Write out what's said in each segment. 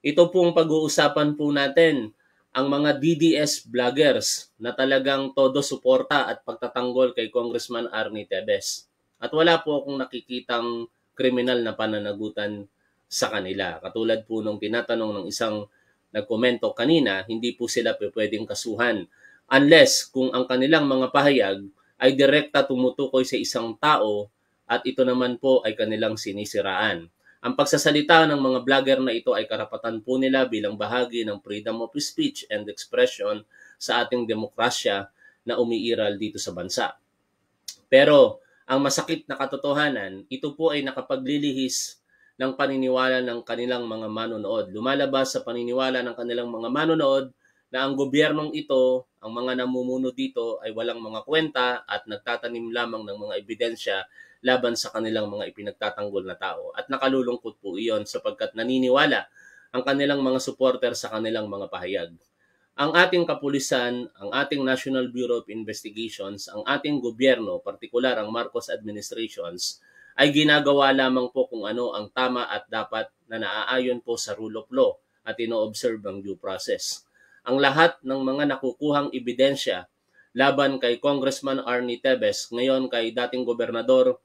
Ito pong pag-uusapan po natin ang mga DDS vloggers na talagang todo suporta at pagtatanggol kay Congressman Arnie Tebes. At wala po akong nakikitang kriminal na pananagutan sa kanila. Katulad po nung tinatanong ng isang nagkomento kanina, hindi po sila pwedeng kasuhan unless kung ang kanilang mga pahayag ay direkta tumutukoy sa isang tao at ito naman po ay kanilang sinisiraan. Ang pagsasalita ng mga vlogger na ito ay karapatan po nila bilang bahagi ng freedom of speech and expression sa ating demokrasya na umiiral dito sa bansa. Pero ang masakit na katotohanan, ito po ay nakapaglilihis ng paniniwala ng kanilang mga manonood. Lumalabas sa paniniwala ng kanilang mga manonood na ang gobyernong ito, ang mga namumuno dito ay walang mga kwenta at nagtatanim lamang ng mga ebidensya laban sa kanilang mga ipinagtatanggol na tao. At nakalulungkot po iyon sapagkat naniniwala ang kanilang mga supporter sa kanilang mga pahayag. Ang ating kapulisan, ang ating National Bureau of Investigations, ang ating gobyerno, partikular ang Marcos administrations, ay ginagawa lamang po kung ano ang tama at dapat na naaayon po sa rule of law at ino-observe ang due process ang lahat ng mga nakukuhang ebidensya laban kay Congressman Arnie Tebes, ngayon kay dating gobernador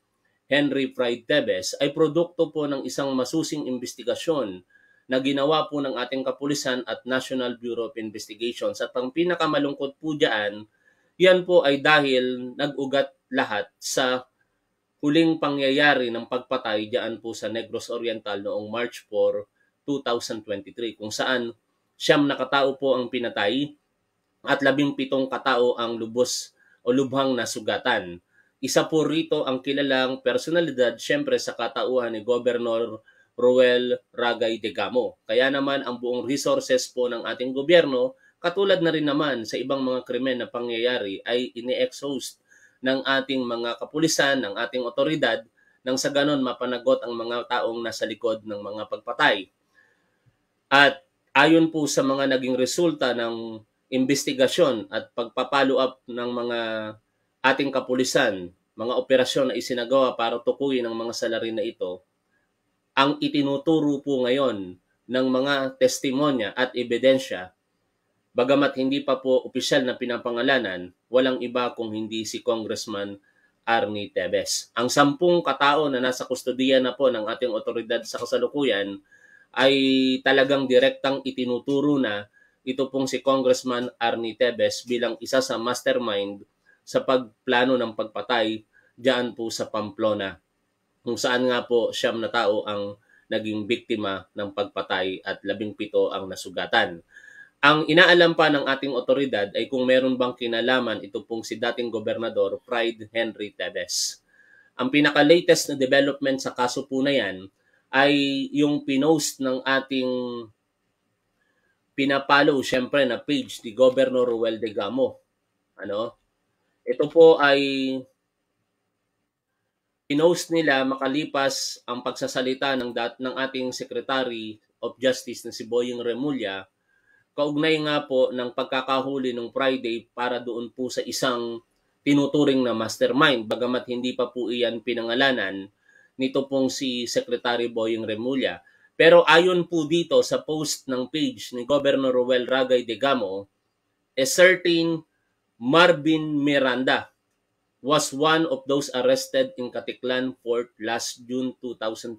Henry Fried Tebes, ay produkto po ng isang masusing investigasyon na ginawa po ng ating kapulisan at National Bureau of Investigation. Sa ang pinakamalungkot po dyan, yan po ay dahil nag-ugat lahat sa huling pangyayari ng pagpatay dyan po sa Negros Oriental noong March 4, 2023 kung saan siyam na katao po ang pinatay at labing pitong katao ang lubos o lubhang nasugatan. Isa po rito ang kilalang personalidad siyempre sa katauhan ni Governor Ruel Ragay de Gamo. Kaya naman ang buong resources po ng ating gobyerno, katulad na rin naman sa ibang mga krimen na pangyayari ay ini-exhaust ng ating mga kapulisan, ng ating otoridad, nang sa ganon mapanagot ang mga taong nasa likod ng mga pagpatay. At ayon po sa mga naging resulta ng investigasyon at pagpapalo up ng mga ating kapulisan, mga operasyon na isinagawa para tukuyin ang mga salarin na ito, ang itinuturo po ngayon ng mga testimonya at ebidensya, bagamat hindi pa po opisyal na pinapangalanan, walang iba kung hindi si Congressman Arnie Tebes. Ang sampung katao na nasa kustodiya na po ng ating otoridad sa kasalukuyan ay talagang direktang itinuturo na ito pong si Congressman Arnie Tebes bilang isa sa mastermind sa pagplano ng pagpatay diyan po sa Pamplona kung saan nga po siyam na tao ang naging biktima ng pagpatay at labing pito ang nasugatan. Ang inaalam pa ng ating otoridad ay kung meron bang kinalaman ito pong si dating gobernador Pride Henry Tevez. Ang pinaka-latest na development sa kaso po na yan ay yung pinost ng ating pinapalo syempre na page ni Governor Ruel de Gamo. Ano? Ito po ay pinost nila makalipas ang pagsasalita ng dat ng ating Secretary of Justice na si Boying Remulla kaugnay nga po ng pagkakahuli ng Friday para doon po sa isang tinuturing na mastermind bagamat hindi pa po iyan pinangalanan nito pong si Secretary Boying Remulla. Pero ayon po dito sa post ng page ni Governor Ruel Ragay de Gamo, a certain Marvin Miranda was one of those arrested in Katiklan Fort last June 2020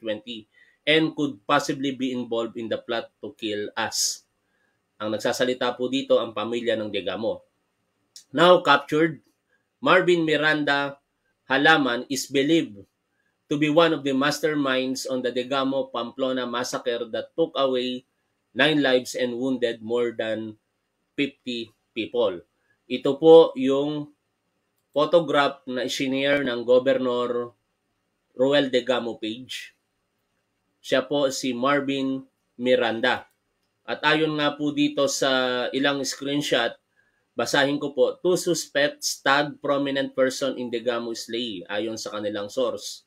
and could possibly be involved in the plot to kill us. Ang nagsasalita po dito ang pamilya ng de Gamo. Now captured, Marvin Miranda Halaman is believed to be one of the masterminds on the Degamo Pamplona massacre that took away nine lives and wounded more than 50 people. Ito po yung photograph na isinare ng Governor Ruel Degamo Page. Siya po si Marvin Miranda. At ayon nga po dito sa ilang screenshot, basahin ko po, two suspects tagged prominent person in Degamo Slay ayon sa kanilang source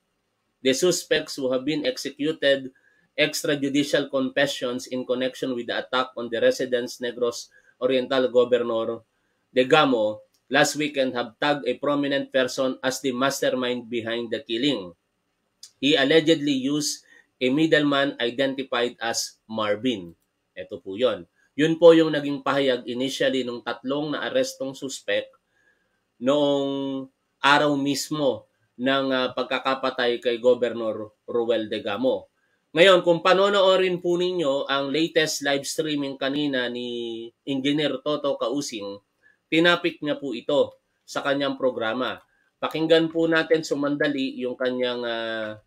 the suspects who have been executed extrajudicial confessions in connection with the attack on the residence Negros Oriental Governor De Gamo last weekend have tagged a prominent person as the mastermind behind the killing. He allegedly used a middleman identified as Marvin. Ito po yon. Yun po yung naging pahayag initially nung tatlong na arrestong suspect noong araw mismo ng uh, pagkakapatay kay Governor Ruel de Gamo. Ngayon, kung panonoorin po ninyo ang latest live streaming kanina ni Engineer Toto Kausing, tinapik niya po ito sa kanyang programa. Pakinggan po natin sumandali yung kanyang uh,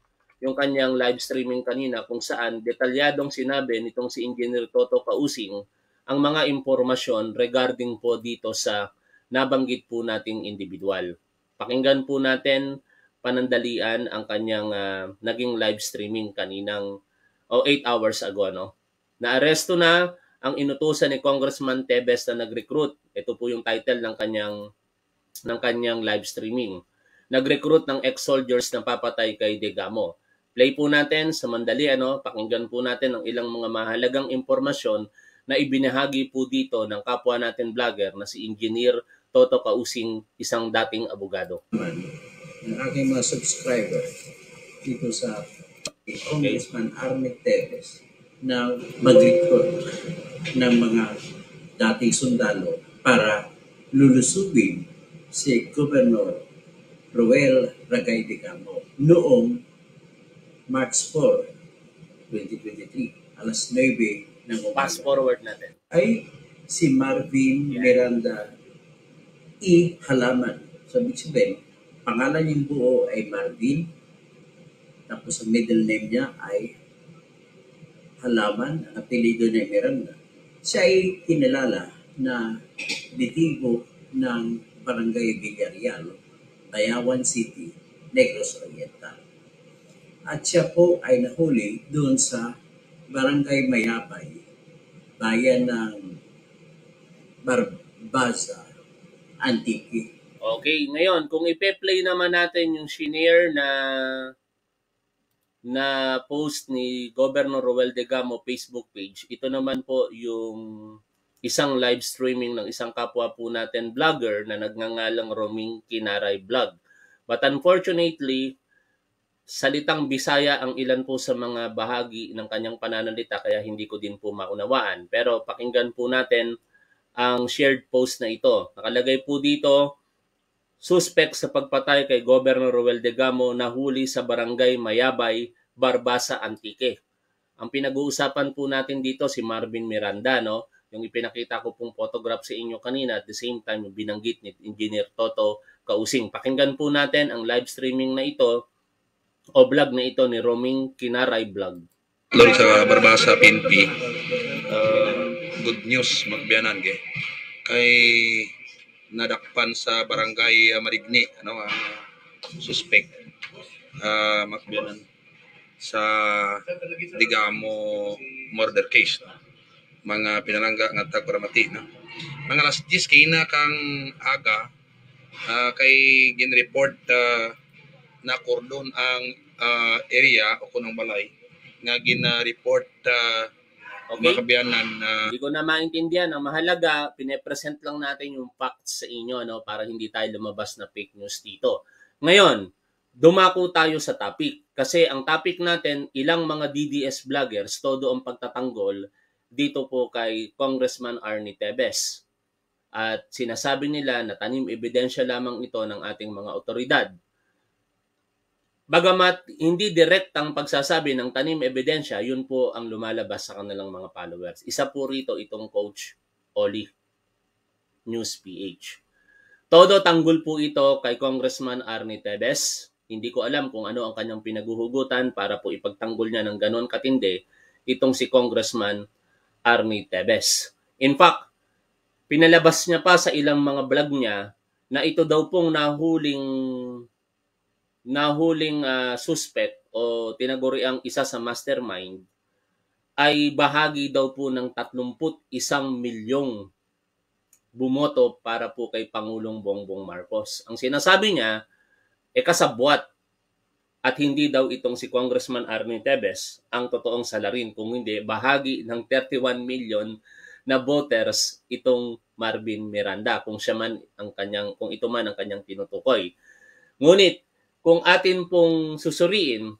yung kanyang live streaming kanina kung saan detalyadong sinabi nitong si Engineer Toto Kausing ang mga impormasyon regarding po dito sa nabanggit po nating individual. Pakinggan po natin panandalian ang kanyang uh, naging live streaming kaninang o oh, 8 hours ago no. Naaresto na ang inutusan ni Congressman Tebes na nag-recruit. Ito po yung title ng kanyang ng kanyang live streaming. Nag-recruit ng ex-soldiers na papatay kay Degamo. Play po natin sa mandali ano, pakinggan po natin ang ilang mga mahalagang impormasyon na ibinahagi po dito ng kapwa natin vlogger na si Engineer Toto Kausing, isang dating abogado ng aking mga subscriber dito sa Congressman Armin Teres na mag-recruit ng mga dating sundalo para lulusubin si Governor Ruel Ragay de Camo noong March 4, 2023, alas 9 ng umaga. Fast forward natin. Ay si Marvin yeah. Miranda E. Halaman. Sabi si Ben, pangalan yung buo ay Marvin. Tapos ang middle name niya ay Halaman. Ang apelido niya ay Miranda. Siya ay kinilala na ditibo ng Barangay Villarreal, Bayawan City, Negros Oriental. At siya po ay nahuli doon sa Barangay Mayabay, bayan ng Barbaza, Antique, Okay, ngayon kung ipe-play naman natin yung shinare na na post ni Governor Roel De Gamo Facebook page. Ito naman po yung isang live streaming ng isang kapwa po natin vlogger na nagngangalang Roming Kinaray Vlog. But unfortunately, salitang Bisaya ang ilan po sa mga bahagi ng kanyang pananalita kaya hindi ko din po maunawaan. Pero pakinggan po natin ang shared post na ito. Nakalagay po dito, suspect sa pagpatay kay Governor Ruel de Gamo na huli sa barangay Mayabay, Barbasa, Antique. Ang pinag-uusapan po natin dito si Marvin Miranda, no? yung ipinakita ko pong photograph sa inyo kanina at the same time yung binanggit ni Engineer Toto Kausing. Pakinggan po natin ang live streaming na ito o vlog na ito ni Roming Kinaray Vlog. Doon sa Barbasa PNP, uh, ah, good news magbiyanan ge. Kay nadakpan sa barangay uh, Marigni ano ang uh, suspect uh, Macmillan sa Digamo murder case no? mga pinalangga nga tag mati no? mga alas 10 kay kang aga uh, kay ginreport uh, na kordon ang uh, area o kunong balay nga gina-report uh, Okay? Mga na... Hindi ko na maintindihan. Ang mahalaga, pinepresent lang natin yung facts sa inyo no? para hindi tayo lumabas na fake news dito. Ngayon, dumako tayo sa topic. Kasi ang topic natin, ilang mga DDS vloggers, todo ang pagtatanggol dito po kay Congressman Arnie Tebes. At sinasabi nila na tanim ebidensya lamang ito ng ating mga otoridad Bagamat hindi direct ang pagsasabi ng tanim ebidensya, yun po ang lumalabas sa kanilang mga followers. Isa po rito itong coach Oli News PH. Todo tanggol po ito kay Congressman Arnie Tebes. Hindi ko alam kung ano ang kanyang pinaguhugutan para po ipagtanggol niya ng ganon katindi itong si Congressman Arnie Tebes. In fact, pinalabas niya pa sa ilang mga vlog niya na ito daw pong nahuling na huling uh, suspect o tinaguriang isa sa mastermind ay bahagi daw po ng 31 milyong bumoto para po kay Pangulong Bongbong Marcos. Ang sinasabi niya, e kasabwat at hindi daw itong si Congressman Armin Tebes ang totoong salarin kung hindi bahagi ng 31 million na voters itong Marvin Miranda kung siya man ang kanyang kung ito man ang kanyang tinutukoy. Ngunit kung atin pong susuriin,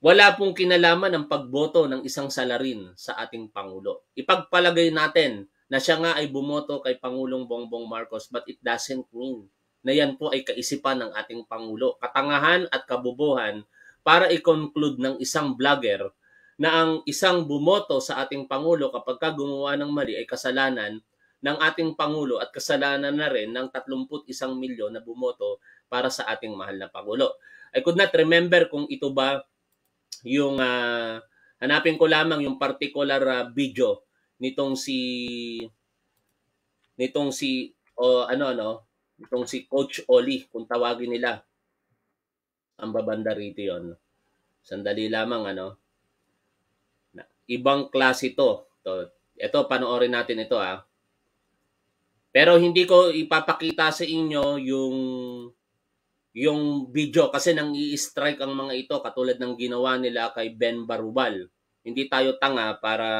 wala pong kinalaman ang pagboto ng isang salarin sa ating Pangulo. Ipagpalagay natin na siya nga ay bumoto kay Pangulong Bongbong Marcos but it doesn't mean na yan po ay kaisipan ng ating Pangulo. Katangahan at kabubuhan para i-conclude ng isang vlogger na ang isang bumoto sa ating Pangulo kapag gumawa ng mali ay kasalanan ng ating Pangulo at kasalanan na rin ng 31 milyon na bumoto para sa ating mahal na Pangulo. I could not remember kung ito ba yung uh, hanapin ko lamang yung particular uh, video nitong si nitong si o oh, ano ano nitong si Coach Oli kung tawagin nila ang babanda rito yon sandali lamang ano ibang klase ito to ito panoorin natin ito ah pero hindi ko ipapakita sa inyo yung yung video kasi nang i-strike ang mga ito katulad ng ginawa nila kay Ben Barubal. Hindi tayo tanga para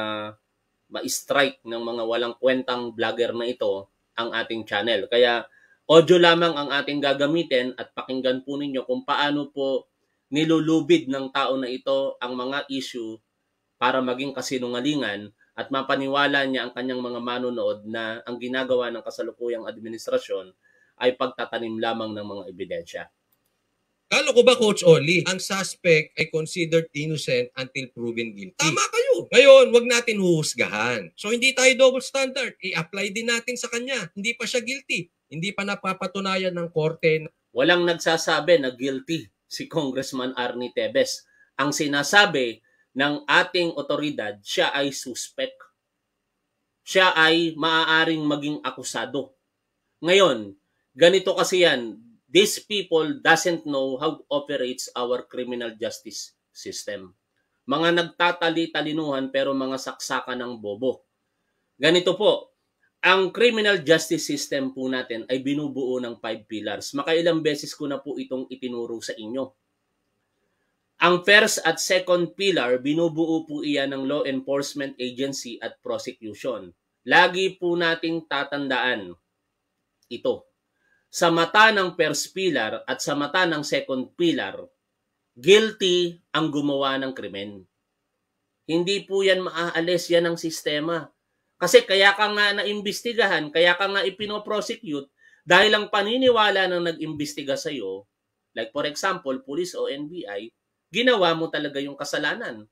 ma-strike ng mga walang kwentang vlogger na ito ang ating channel. Kaya audio lamang ang ating gagamitin at pakinggan po ninyo kung paano po nilulubid ng tao na ito ang mga issue para maging kasinungalingan at mapaniwala niya ang kanyang mga manonood na ang ginagawa ng kasalukuyang administrasyon ay pagtatanim lamang ng mga ebidensya. Kalo ko ba, Coach Oli, ang suspect ay considered innocent until proven guilty? Tama kayo. Ngayon, wag natin huhusgahan. So, hindi tayo double standard. I-apply din natin sa kanya. Hindi pa siya guilty. Hindi pa napapatunayan ng korte. Walang nagsasabi na guilty si Congressman Arnie Tebes. Ang sinasabi ng ating otoridad, siya ay suspect. Siya ay maaaring maging akusado. Ngayon, ganito kasi yan, these people doesn't know how operates our criminal justice system. Mga nagtatali-talinuhan pero mga saksakan ng bobo. Ganito po, ang criminal justice system po natin ay binubuo ng five pillars. Makailang beses ko na po itong itinuro sa inyo ang first at second pillar, binubuo po iyan ng law enforcement agency at prosecution. Lagi po nating tatandaan ito. Sa mata ng first pillar at sa mata ng second pillar, guilty ang gumawa ng krimen. Hindi po yan maaalis, yan ng sistema. Kasi kaya ka nga naimbestigahan, kaya ka nga ipinoprosecute, dahil ang paniniwala ng nag-imbestiga sa'yo, like for example, police o NBI, ginawa mo talaga yung kasalanan.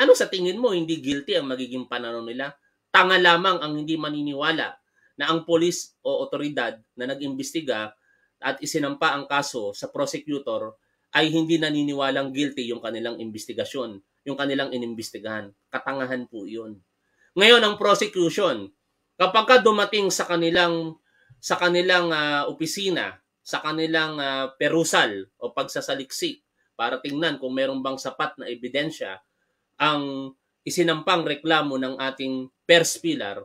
Ano sa tingin mo hindi guilty ang magiging pananaw nila? Tanga lamang ang hindi maniniwala na ang polis o otoridad na nag-imbestiga at isinampa ang kaso sa prosecutor ay hindi naniniwalang guilty yung kanilang investigasyon, yung kanilang inimbestigahan. Katangahan po yun. Ngayon, ang prosecution, kapag ka dumating sa kanilang sa kanilang uh, opisina, sa kanilang uh, perusal o pagsasaliksik para tingnan kung meron bang sapat na ebidensya ang isinampang reklamo ng ating first pillar,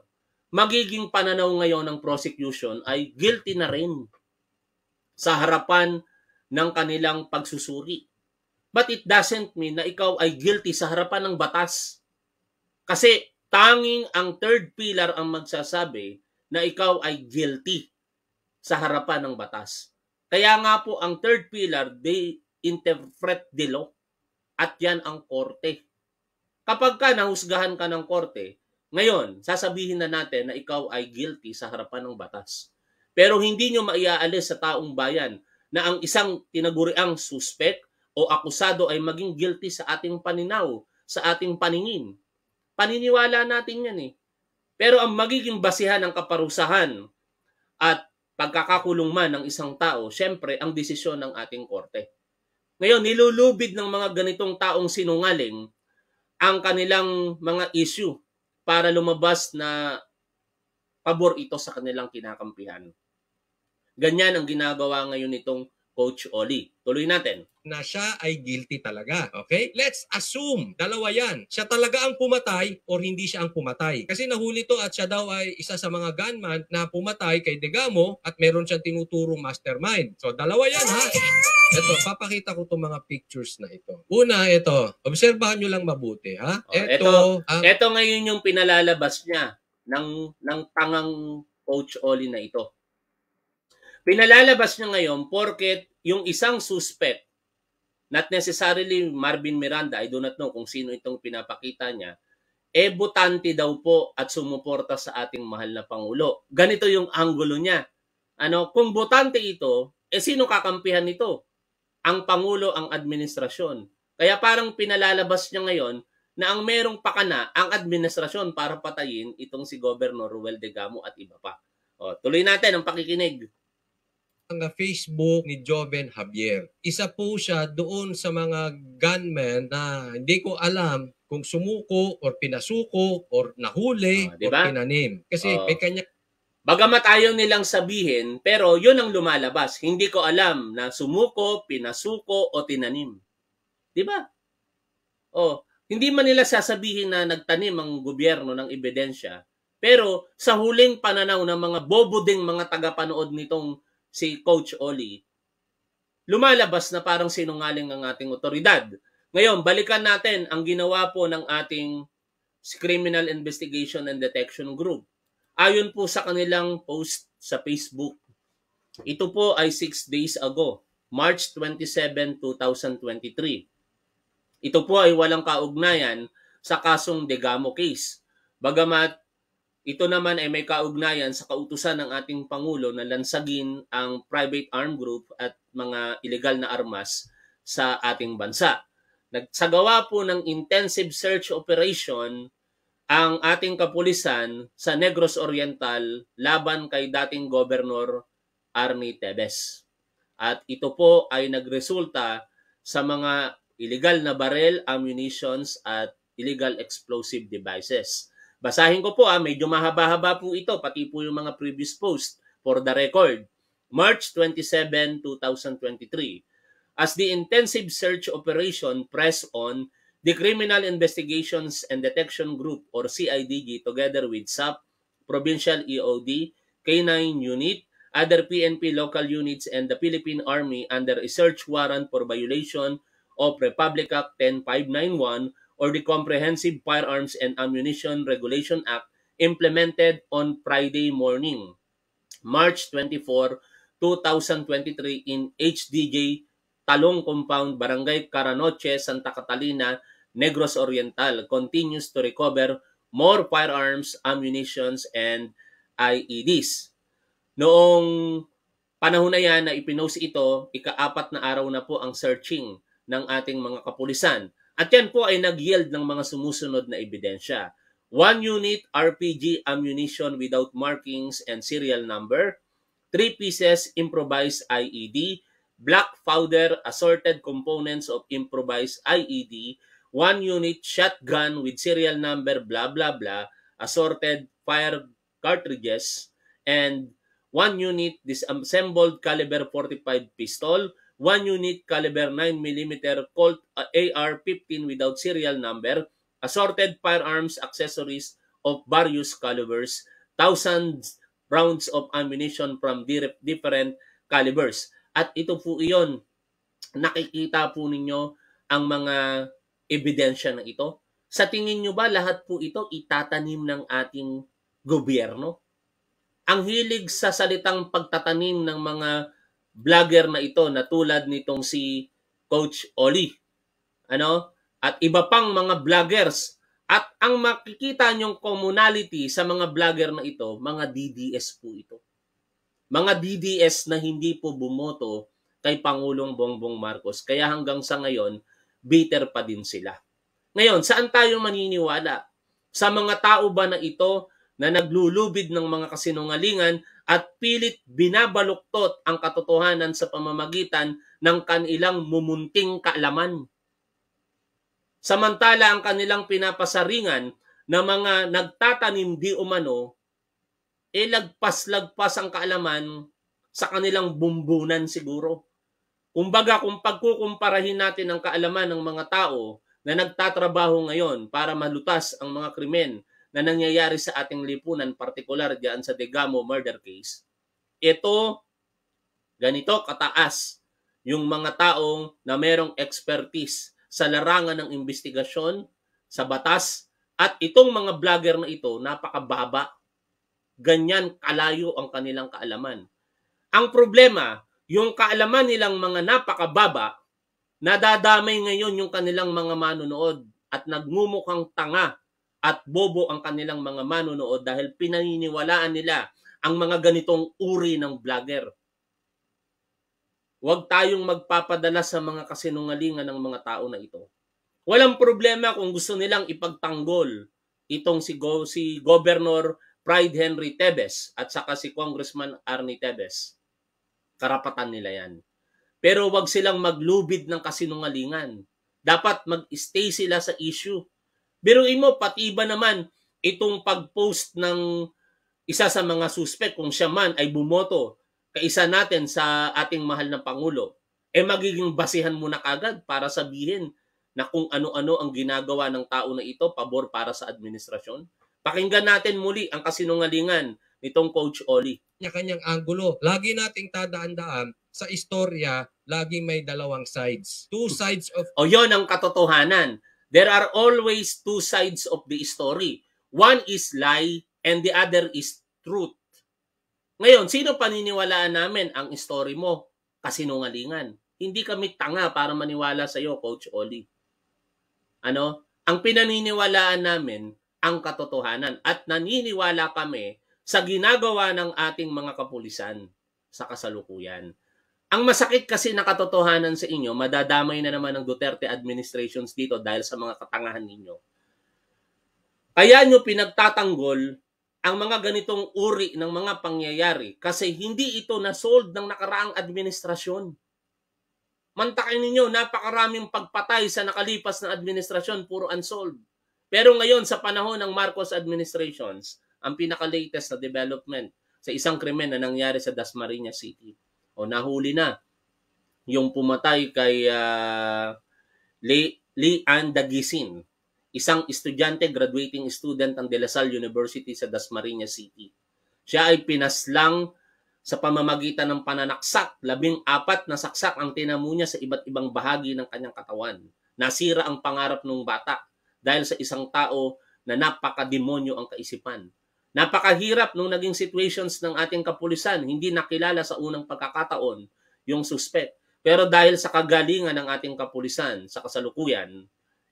magiging pananaw ngayon ng prosecution ay guilty na rin sa harapan ng kanilang pagsusuri. But it doesn't mean na ikaw ay guilty sa harapan ng batas. Kasi tanging ang third pillar ang magsasabi na ikaw ay guilty sa harapan ng batas. Kaya nga po ang third pillar, they interpret the law. At yan ang korte. Kapag ka nahusgahan ka ng korte, ngayon, sasabihin na natin na ikaw ay guilty sa harapan ng batas. Pero hindi nyo maiaalis sa taong bayan na ang isang tinaguriang suspect o akusado ay maging guilty sa ating paninaw, sa ating paningin. Paniniwala natin yan eh. Pero ang magiging basihan ng kaparusahan at pagkakakulong man ng isang tao, syempre ang desisyon ng ating korte. Ngayon, nilulubid ng mga ganitong taong sinungaling ang kanilang mga issue para lumabas na pabor ito sa kanilang kinakampihan. Ganyan ang ginagawa ngayon nitong Coach Oli. Tuloy natin. Na siya ay guilty talaga. Okay? Let's assume, dalawa yan. Siya talaga ang pumatay or hindi siya ang pumatay. Kasi nahuli to at siya daw ay isa sa mga gunman na pumatay kay Degamo at meron siyang tinuturong mastermind. So, dalawa yan ha. Ito, papakita ko itong mga pictures na ito. Una, ito. Obserbahan nyo lang mabuti, ha? ito, oh, ito, ito ngayon yung pinalalabas niya ng, ng tangang Coach Oli na ito. Pinalalabas niya ngayon porket yung isang suspect, not necessarily Marvin Miranda, I do not know kung sino itong pinapakita niya, e butante daw po at sumuporta sa ating mahal na Pangulo. Ganito yung angulo niya. Ano, kung butante ito, eh sino kakampihan nito? Ang Pangulo, ang administrasyon. Kaya parang pinalalabas niya ngayon na ang merong pakana ang administrasyon para patayin itong si Governor Ruel de Gamo at iba pa. O, tuloy natin ang pakikinig ng Facebook ni Joven Javier. Isa po siya doon sa mga gunmen na hindi ko alam kung sumuko or pinasuko or nahuli oh, diba? or pinanim. Kasi oh. may kanya Bagamat ayaw nilang sabihin, pero yun ang lumalabas. Hindi ko alam na sumuko, pinasuko o tinanim. Di ba? Oh, hindi man nila sasabihin na nagtanim ang gobyerno ng ebidensya, pero sa huling pananaw ng mga boboding mga tagapanood nitong si Coach Oli, lumalabas na parang sinungaling ng ating otoridad. Ngayon, balikan natin ang ginawa po ng ating Criminal Investigation and Detection Group. Ayon po sa kanilang post sa Facebook, ito po ay 6 days ago, March 27, 2023. Ito po ay walang kaugnayan sa kasong Degamo case. Bagamat ito naman ay may kaugnayan sa kautusan ng ating Pangulo na lansagin ang private armed group at mga ilegal na armas sa ating bansa. Nagsagawa po ng intensive search operation ang ating kapulisan sa Negros Oriental laban kay dating Governor Arnie Tebes. At ito po ay nagresulta sa mga ilegal na barrel, ammunitions at illegal explosive devices Basahin ko po ah, medyo mahaba-haba po ito, pati po yung mga previous post for the record. March 27, 2023. As the intensive search operation press on, the Criminal Investigations and Detection Group or CIDG together with SAP, Provincial EOD, K9 Unit, other PNP local units and the Philippine Army under a search warrant for violation of Republic Act 10591 or the Comprehensive Firearms and Ammunition Regulation Act implemented on Friday morning, March 24, 2023 in HDJ Talong Compound, Barangay Caranoche, Santa Catalina, Negros Oriental continues to recover more firearms, ammunitions, and IEDs. Noong panahon na yan na ipinost ito, ikaapat na araw na po ang searching ng ating mga kapulisan at yan po ay nag-yield ng mga sumusunod na ebidensya. 1 unit RPG ammunition without markings and serial number, 3 pieces improvised IED, black powder, assorted components of improvised IED, 1 unit shotgun with serial number blah blah blah, assorted fire cartridges, and 1 unit disassembled caliber 45 pistol, 1 unit caliber 9mm Colt uh, AR-15 without serial number, assorted firearms accessories of various calibers, thousands rounds of ammunition from different calibers. At ito po iyon, nakikita po ninyo ang mga ebidensya ng ito. Sa tingin nyo ba lahat po ito itatanim ng ating gobyerno? Ang hilig sa salitang pagtatanim ng mga vlogger na ito na tulad nitong si Coach Oli. Ano? At iba pang mga vloggers. At ang makikita niyong commonality sa mga vlogger na ito, mga DDS po ito. Mga DDS na hindi po bumoto kay Pangulong Bongbong Marcos. Kaya hanggang sa ngayon, bitter pa din sila. Ngayon, saan tayo maniniwala? Sa mga tao ba na ito na naglulubid ng mga kasinungalingan at pilit binabaluktot ang katotohanan sa pamamagitan ng kanilang mumunting kaalaman. Samantala ang kanilang pinapasaringan na mga nagtatanim di umano, e lagpas-lagpas ang kaalaman sa kanilang bumbunan siguro. Kumbaga kung pagkukumparahin natin ang kaalaman ng mga tao na nagtatrabaho ngayon para malutas ang mga krimen na nangyayari sa ating lipunan, partikular diyan sa Degamo murder case, ito, ganito kataas yung mga taong na merong expertise sa larangan ng investigasyon, sa batas, at itong mga vlogger na ito, napakababa. Ganyan kalayo ang kanilang kaalaman. Ang problema, yung kaalaman nilang mga napakababa, nadadamay ngayon yung kanilang mga manunood at nagmumukhang tanga at bobo ang kanilang mga manonood dahil pinaniniwalaan nila ang mga ganitong uri ng vlogger. Huwag tayong magpapadala sa mga kasinungalingan ng mga tao na ito. Walang problema kung gusto nilang ipagtanggol itong si, Go, si Governor Pride Henry Tebes at saka si Congressman Arnie Tebes. Karapatan nila yan. Pero huwag silang maglubid ng kasinungalingan. Dapat mag-stay sila sa issue Biruin mo, pati iba naman itong pag-post ng isa sa mga suspect kung siya man ay bumoto kaisa natin sa ating mahal na Pangulo, eh magiging basihan mo na kagad para sabihin na kung ano-ano ang ginagawa ng tao na ito, pabor para sa administrasyon. Pakinggan natin muli ang kasinungalingan nitong Coach Oli. Kanya-kanyang angulo. Lagi nating tadaan-daan sa istorya, lagi may dalawang sides. Two sides of... O yon ang katotohanan. There are always two sides of the story. One is lie and the other is truth. Ngayon, sino paniniwalaan namin ang story mo? Kasinungalingan. Hindi kami tanga para maniwala sa iyo, Coach Oli. Ano? Ang pinaniniwalaan namin ang katotohanan at naniniwala kami sa ginagawa ng ating mga kapulisan sa kasalukuyan. Ang masakit kasi na katotohanan sa inyo, madadamay na naman ang Duterte administrations dito dahil sa mga katangahan ninyo. Kaya nyo pinagtatanggol ang mga ganitong uri ng mga pangyayari kasi hindi ito nasold ng nakaraang administrasyon. Mantakin ninyo, napakaraming pagpatay sa nakalipas na administrasyon, puro unsolved. Pero ngayon, sa panahon ng Marcos administrations, ang pinaka-latest na development sa isang krimen na nangyari sa Dasmariñas City o nahuli na yung pumatay kay uh, ah, Lee, Lee Ann Dagisin, isang estudyante, graduating student ng De La Salle University sa Dasmariñas City. Siya ay pinaslang sa pamamagitan ng pananaksak, labing apat na saksak ang tinamu niya sa iba't ibang bahagi ng kanyang katawan. Nasira ang pangarap ng bata dahil sa isang tao na napakademonyo ang kaisipan. Napakahirap nung naging situations ng ating kapulisan, hindi nakilala sa unang pagkakataon yung suspect. Pero dahil sa kagalingan ng ating kapulisan sa kasalukuyan,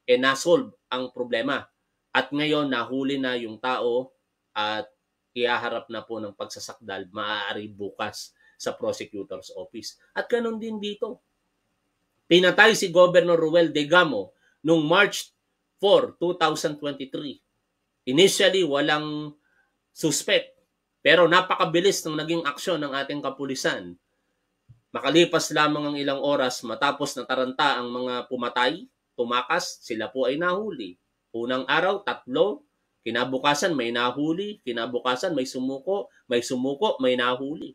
eh nasolve ang problema. At ngayon nahuli na yung tao at kiyaharap na po ng pagsasakdal maaari bukas sa prosecutor's office. At ganun din dito. Pinatay si Governor Ruel De Gamo noong March 4, 2023. Initially, walang suspect. Pero napakabilis ng naging aksyon ng ating kapulisan. Makalipas lamang ang ilang oras matapos na taranta ang mga pumatay, tumakas, sila po ay nahuli. Unang araw, tatlo. Kinabukasan, may nahuli. Kinabukasan, may sumuko. May sumuko, may nahuli.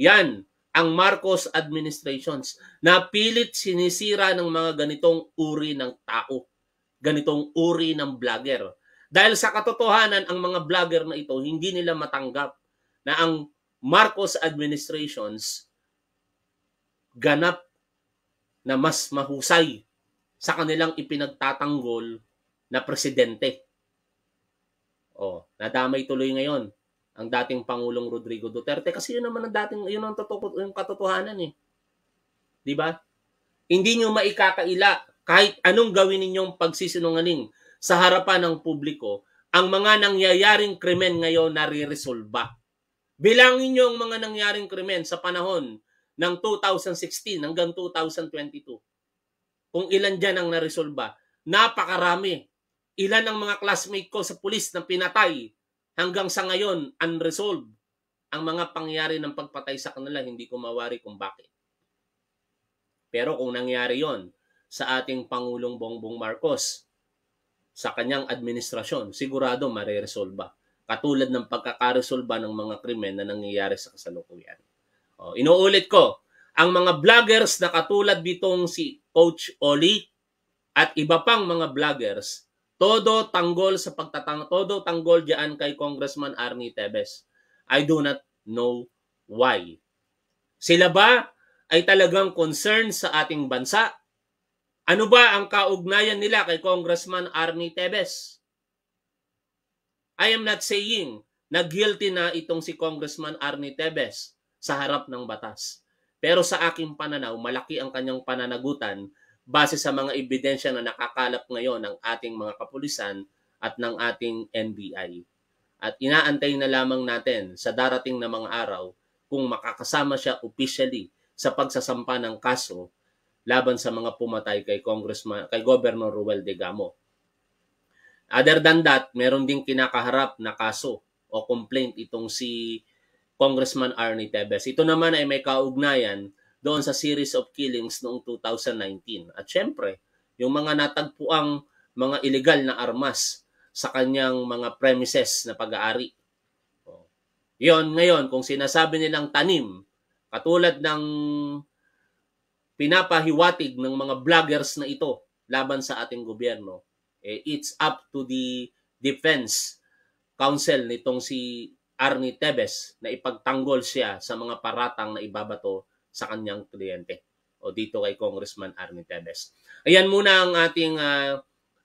Yan ang Marcos administrations na pilit sinisira ng mga ganitong uri ng tao, ganitong uri ng vlogger dahil sa katotohanan, ang mga vlogger na ito, hindi nila matanggap na ang Marcos administrations ganap na mas mahusay sa kanilang ipinagtatanggol na presidente. Oh, nadamay tuloy ngayon ang dating Pangulong Rodrigo Duterte kasi yun naman ang dating yun ang totoo yung katotohanan eh. 'Di ba? Hindi niyo maikakaila kahit anong gawin ninyong pagsisinungaling sa harapan ng publiko ang mga nangyayaring krimen ngayon nariresolba. Bilangin niyo ang mga nangyayaring krimen sa panahon ng 2016 hanggang 2022. Kung ilan dyan ang naresolba, napakarami. Ilan ang mga classmate ko sa pulis na pinatay hanggang sa ngayon unresolved ang mga pangyari ng pagpatay sa kanila, hindi ko mawari kung bakit. Pero kung nangyari yon sa ating Pangulong Bongbong Marcos, sa kanyang administrasyon, sigurado mareresolba. Katulad ng pagkakaresolba ng mga krimen na nangyayari sa kasalukuyan. O, oh, inuulit ko, ang mga vloggers na katulad bitong si Coach Oli at iba pang mga vloggers, todo tanggol sa pagtatang todo tanggol diyan kay Congressman Arnie Tebes. I do not know why. Sila ba ay talagang concern sa ating bansa ano ba ang kaugnayan nila kay Congressman Arnie Tebes? I am not saying na guilty na itong si Congressman Arnie Tebes sa harap ng batas. Pero sa aking pananaw, malaki ang kanyang pananagutan base sa mga ebidensya na nakakalap ngayon ng ating mga kapulisan at ng ating NBI. At inaantay na lamang natin sa darating na mga araw kung makakasama siya officially sa pagsasampa ng kaso laban sa mga pumatay kay Congressman kay Governor Ruel De Gamo. Other than that, meron ding kinakaharap na kaso o complaint itong si Congressman Arnie Tebes. Ito naman ay may kaugnayan doon sa series of killings noong 2019. At syempre, yung mga natagpuang mga ilegal na armas sa kanyang mga premises na pag-aari. Oh. Yon, ngayon, kung sinasabi nilang tanim, katulad ng pinapahiwatig ng mga vloggers na ito laban sa ating gobyerno, eh, it's up to the defense counsel nitong si Arnie Tebes na ipagtanggol siya sa mga paratang na ibabato sa kanyang kliyente o dito kay Congressman Arnie Tebes. Ayan muna ang ating uh,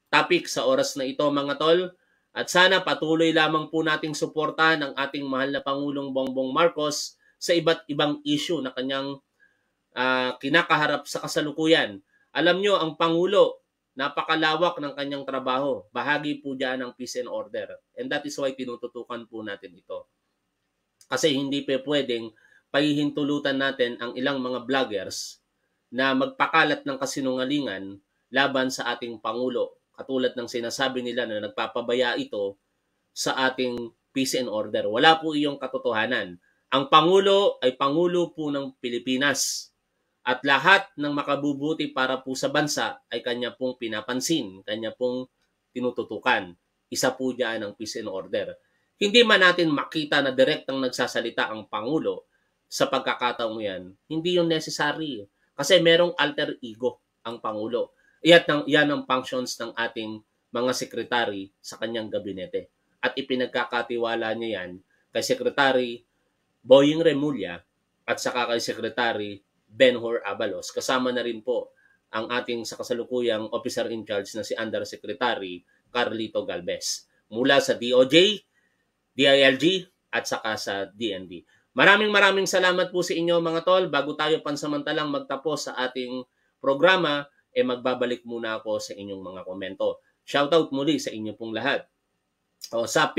topic sa oras na ito mga tol. At sana patuloy lamang po nating suportahan ang ating mahal na Pangulong Bongbong Marcos sa iba't ibang issue na kanyang uh, kinakaharap sa kasalukuyan. Alam nyo, ang Pangulo, napakalawak ng kanyang trabaho. Bahagi po dyan ng peace and order. And that is why tinututukan po natin ito. Kasi hindi pa pwedeng pahihintulutan natin ang ilang mga vloggers na magpakalat ng kasinungalingan laban sa ating Pangulo. Katulad ng sinasabi nila na nagpapabaya ito sa ating peace and order. Wala po iyong katotohanan. Ang Pangulo ay Pangulo po ng Pilipinas. At lahat ng makabubuti para po sa bansa ay kanya pong pinapansin, kanya pong tinututukan. Isa po dyan ang peace and order. Hindi man natin makita na direktang nagsasalita ang Pangulo sa pagkakataong yan, hindi yung necessary. Kasi merong alter ego ang Pangulo. Iyan ang, yan ang functions ng ating mga sekretary sa kanyang gabinete. At ipinagkakatiwala niya yan kay Sekretary Boying Remulla at saka kay Sekretary Benhur Abalos. Kasama na rin po ang ating sa kasalukuyang officer in charge na si Undersecretary Carlito Galvez mula sa DOJ, DILG at saka sa DND. Maraming maraming salamat po sa inyo mga tol. Bago tayo pansamantalang magtapos sa ating programa, eh magbabalik muna ako sa inyong mga komento. Shoutout muli sa inyo pong lahat. O, sa